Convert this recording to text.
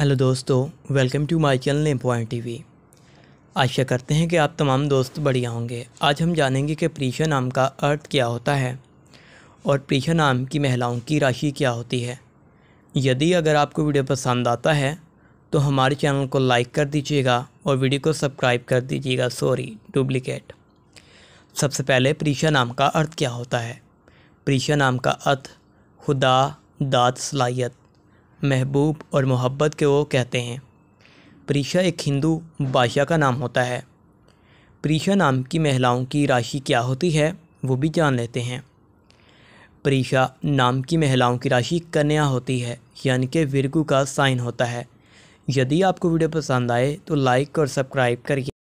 hello दोस्तों welcome to my channel M point TV आशा करते हैं कि आप तमाम दोस्त बढ़िया होंगे आज हम जानेंगे कि प्रीशा नाम का अर्थ क्या होता है और प्रीशा नाम की महिलाओं की राशि क्या होती है यदि अगर आपको वीडियो पसंद आता है तो हमारे चैनल को लाइक कर दीजिएगा और वीडियो को सब्सक्राइब कर दीजिएगा सॉरी डुप्लिकेट सबसे पहले प्रीशा नाम का अर्थ क्या होता है प्रीशा नाम का अर्थ खुदा दात सलाहियत महबूब और मोहब्बत के वो कहते हैं प्रीशा एक हिंदू बादशाह का नाम होता है प्रीशा नाम की महिलाओं की राशि क्या होती है वो भी जान लेते हैं प्रीशा नाम की महिलाओं की राशि कन्या होती है यानी कि विरगु का साइन होता है यदि आपको वीडियो पसंद आए तो लाइक और सब्सक्राइब करिए